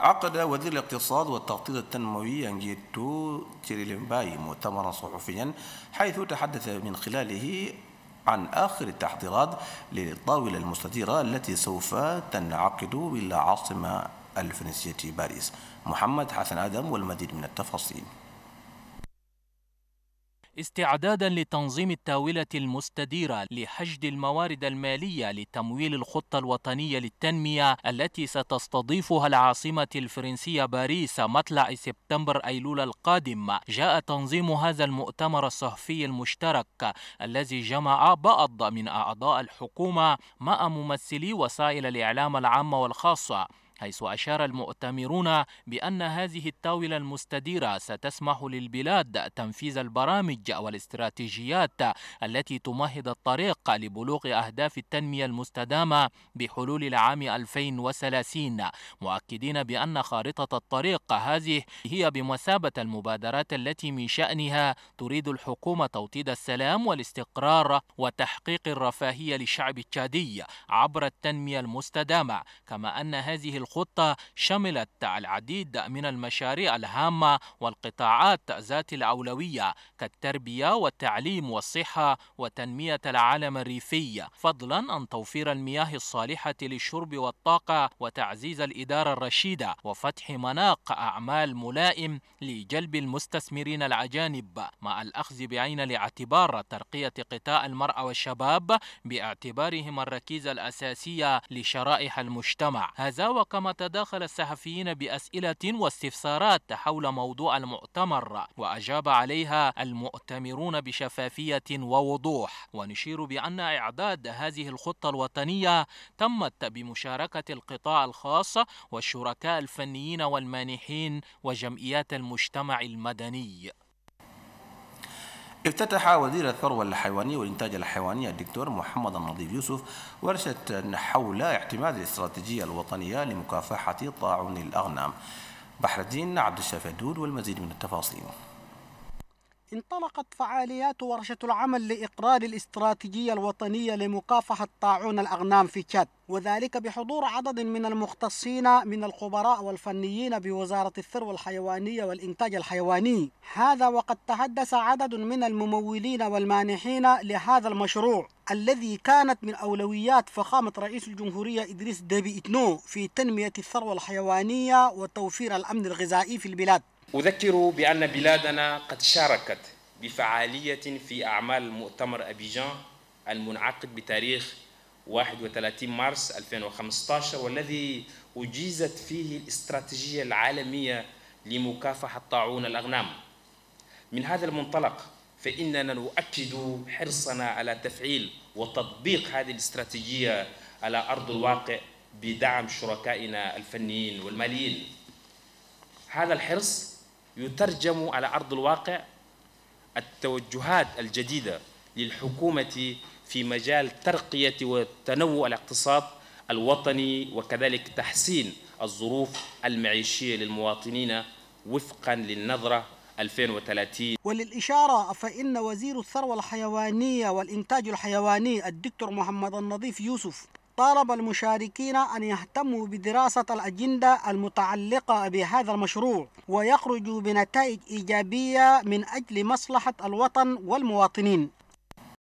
عقد وزير الاقتصاد والتخطيط التنموي أنجيتو تيريلمباي مؤتمرا صحفيا حيث تحدث من خلاله عن آخر التحضيرات للطاولة المستديرة التي سوف تنعقد بالعاصمة الفرنسية باريس محمد حسن آدم والمزيد من التفاصيل استعدادا لتنظيم التاولة المستديرة لحشد الموارد المالية لتمويل الخطة الوطنية للتنمية التي ستستضيفها العاصمة الفرنسية باريس مطلع سبتمبر أيلول القادم جاء تنظيم هذا المؤتمر الصحفي المشترك الذي جمع بعض من أعضاء الحكومة مع ممثلي وسائل الإعلام العامة والخاصة حيث أشار المؤتمرون بأن هذه الطاولة المستديرة ستسمح للبلاد تنفيذ البرامج والاستراتيجيات التي تمهد الطريق لبلوغ أهداف التنمية المستدامة بحلول العام 2030 مؤكدين بأن خارطة الطريق هذه هي بمثابة المبادرات التي من شأنها تريد الحكومة توطيد السلام والاستقرار وتحقيق الرفاهية للشعب التشادي عبر التنمية المستدامة كما أن هذه الخطة شملت العديد من المشاريع الهامة والقطاعات ذات الأولوية كالتربية والتعليم والصحة وتنمية العالم الريفي فضلا عن توفير المياه الصالحة للشرب والطاقة وتعزيز الإدارة الرشيدة وفتح مناق أعمال ملائم لجلب المستثمرين الأجانب مع الأخذ بعين الاعتبار ترقية قطاع المرأة والشباب باعتبارهم الركيزة الأساسية لشرائح المجتمع هذا وكما كما تداخل الصحفيين بأسئلة واستفسارات حول موضوع المؤتمر وأجاب عليها المؤتمرون بشفافية ووضوح ونشير بأن إعداد هذه الخطة الوطنية تمت بمشاركة القطاع الخاص والشركاء الفنيين والمانحين وجمعيات المجتمع المدني افتتح وزير الثروة الحيوانية والإنتاج الحيواني الدكتور محمد النظيف يوسف ورشة حول اعتماد الاستراتيجية الوطنية لمكافحة طاعون الأغنام بحر الدين عبد الشافي دود والمزيد من التفاصيل انطلقت فعاليات ورشة العمل لإقرار الاستراتيجية الوطنية لمكافحة طاعون الأغنام في تشاد وذلك بحضور عدد من المختصين من الخبراء والفنيين بوزارة الثروة الحيوانية والإنتاج الحيواني هذا وقد تحدث عدد من الممولين والمانحين لهذا المشروع الذي كانت من أولويات فخامة رئيس الجمهورية إدريس ديبي إتنو في تنمية الثروة الحيوانية وتوفير الأمن الغذائي في البلاد أذكر بأن بلادنا قد شاركت بفعالية في أعمال مؤتمر أبيجان المنعقد بتاريخ 31 مارس 2015 والذي أجيزت فيه الاستراتيجية العالمية لمكافحة طاعون الأغنام من هذا المنطلق فإننا نؤكد حرصنا على تفعيل وتطبيق هذه الاستراتيجية على أرض الواقع بدعم شركائنا الفنيين والماليين هذا الحرص يترجم على أرض الواقع التوجهات الجديدة للحكومة في مجال ترقية وتنوع الاقتصاد الوطني وكذلك تحسين الظروف المعيشية للمواطنين وفقا للنظرة 2030 وللإشارة فإن وزير الثروة الحيوانية والإنتاج الحيواني الدكتور محمد النظيف يوسف طالب المشاركين أن يهتموا بدراسة الأجندة المتعلقة بهذا المشروع ويخرجوا بنتائج إيجابية من أجل مصلحة الوطن والمواطنين